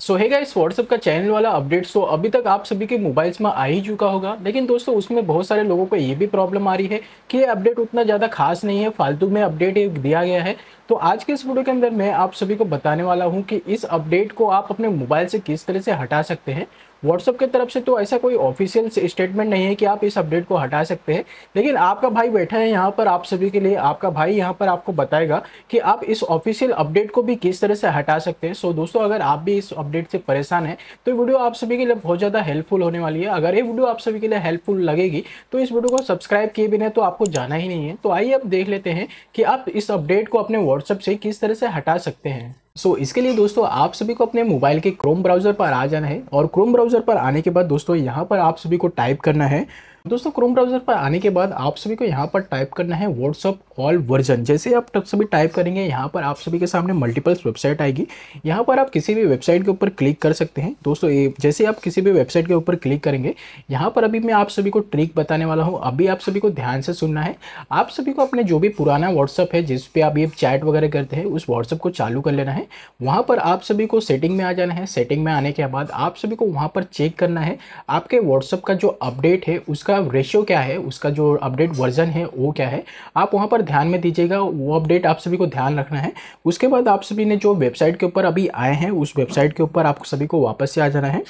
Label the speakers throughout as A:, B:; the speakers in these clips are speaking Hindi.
A: सो है इस व्हाट्सअप का चैनल वाला अपडेट्स तो अभी तक आप सभी के मोबाइल्स में आ ही चुका होगा लेकिन दोस्तों उसमें बहुत सारे लोगों को ये भी प्रॉब्लम आ रही है कि ये अपडेट उतना ज़्यादा खास नहीं है फालतू में अपडेट दिया गया है तो आज के इस वीडियो के अंदर मैं आप सभी को बताने वाला हूं कि इस अपडेट को आप अपने मोबाइल से किस तरह से हटा सकते हैं व्हाट्सअप की तरफ से तो ऐसा कोई ऑफिशियल स्टेटमेंट नहीं है कि आप इस अपडेट को हटा सकते हैं लेकिन आपका भाई बैठा है यहाँ पर आप सभी के लिए आपका भाई यहाँ पर आपको बताएगा कि आप इस ऑफिशियल अपडेट को भी किस तरह से हटा सकते हैं सो दोस्तों अगर आप भी इस अपडेट से परेशान हैं तो वीडियो आप सभी के लिए बहुत ज़्यादा हेल्पफुल होने वाली है अगर ये वीडियो आप सभी के लिए हेल्पफुल लगेगी तो इस वीडियो को सब्सक्राइब किए बिना तो आपको जाना ही नहीं है तो आइए आप देख लेते हैं कि आप इस अपडेट को अपने व्हाट्सएप से किस तरह से हटा सकते हैं सो so, इसके लिए दोस्तों आप सभी को अपने मोबाइल के क्रोम ब्राउज़र पर आ जाना है और क्रोम ब्राउज़र पर आने के बाद दोस्तों यहाँ पर आप सभी को टाइप करना है दोस्तों क्रोम ब्राउजर पर आने के बाद आप सभी को यहाँ पर टाइप करना है व्हाट्सअप ऑल वर्जन जैसे आप तब सभी टाइप करेंगे यहाँ पर आप सभी के सामने मल्टीपल्स वेबसाइट आएगी यहाँ पर आप किसी भी वेबसाइट के ऊपर क्लिक कर सकते हैं दोस्तों जैसे आप किसी भी वेबसाइट के ऊपर क्लिक करेंगे यहाँ पर अभी मैं आप सभी को ट्रिक बताने वाला हूँ अभी आप सभी को ध्यान से सुनना है आप सभी को अपने जो भी पुराना व्हाट्सअप है जिस पर आप ये चैट वगैरह करते हैं उस व्हाट्सअप को चालू कर लेना है वहाँ पर आप सभी को सेटिंग में आ जाना है सेटिंग में आने के बाद आप सभी को वहाँ पर चेक करना है आपके व्हाट्सअप का जो अपडेट है उसका उसका रेशियो क्या है उसका जो अपडेट वर्जन है वो क्या है आप वहाँ पर ध्यान में दीजिएगा वो अपडेट आप सभी को ध्यान रखना है उसके बाद आप सभी ने जो वेबसाइट के ऊपर अभी आए हैं उस वेबसाइट के ऊपर आप सभी को वापस से आ जाना है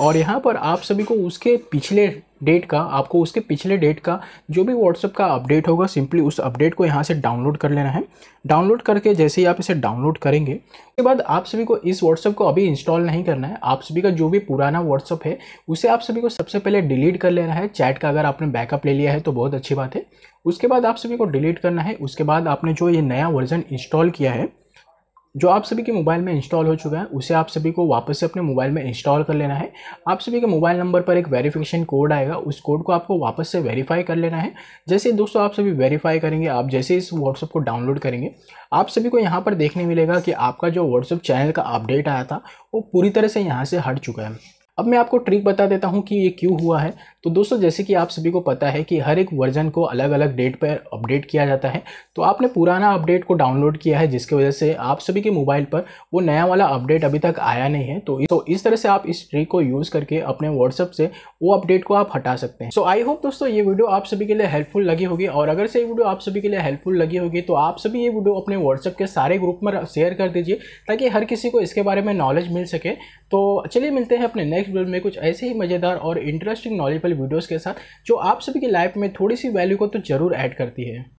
A: और यहाँ पर आप सभी को उसके पिछले डेट का आपको उसके पिछले डेट का जो भी व्हाट्सअप का अपडेट होगा सिंपली उस अपडेट को यहाँ से डाउनलोड कर लेना है डाउनलोड करके जैसे ही आप इसे डाउनलोड करेंगे उसके बाद आप सभी को इस व्हाट्सअप को अभी इंस्टॉल नहीं करना है आप सभी का जो भी पुराना व्हाट्सअप है उसे आप सभी को सबसे पहले डिलीट कर लेना है चैट का अगर आपने बैकअप ले लिया है तो बहुत अच्छी बात है उसके बाद आप सभी को डिलीट करना है उसके बाद आपने जो ये नया वर्जन इंस्टॉल किया है जो आप सभी के मोबाइल में इंस्टॉल हो चुका है उसे आप सभी को वापस से अपने मोबाइल में इंस्टॉल कर लेना है आप सभी के मोबाइल नंबर पर एक वेरिफिकेशन कोड आएगा उस कोड को आपको वापस से वेरीफाई कर लेना है जैसे दोस्तों आप सभी वेरीफाई करेंगे आप जैसे इस व्हाट्सअप को डाउनलोड करेंगे आप सभी को यहाँ पर देखने मिलेगा कि आपका जो व्हाट्सअप चैनल का अपडेट आया था वो पूरी तरह से यहाँ से हट चुका है अब मैं आपको ट्रिक बता देता हूँ कि ये क्यों हुआ है तो दोस्तों जैसे कि आप सभी को पता है कि हर एक वर्जन को अलग अलग डेट पर अपडेट किया जाता है तो आपने पुराना अपडेट को डाउनलोड किया है जिसकी वजह से आप सभी के मोबाइल पर वो नया वाला अपडेट अभी तक आया नहीं है तो तो इस तरह से आप इस ट्रिक को यूज़ करके अपने व्हाट्सअप से वो अपडेट को आप हटा सकते हैं सो आई होप दोस्तों ये वीडियो आप सभी के लिए हेल्पफुल लगी होगी और अगर से ये वीडियो आप सभी के लिए हेल्पफुल लगी होगी तो आप सभी ये वीडियो अपने व्हाट्सअप के सारे ग्रुप में शेयर कर दीजिए ताकि हर किसी को इसके बारे में नॉलेज मिल सके तो चलिए मिलते हैं अपने नेक्स्ट वीडियो में कुछ ऐसे ही मज़ेदार और इंटरेस्टिंग नॉलेज वाली वीडियोस के साथ जो आप सभी की लाइफ में थोड़ी सी वैल्यू को तो ज़रूर ऐड करती है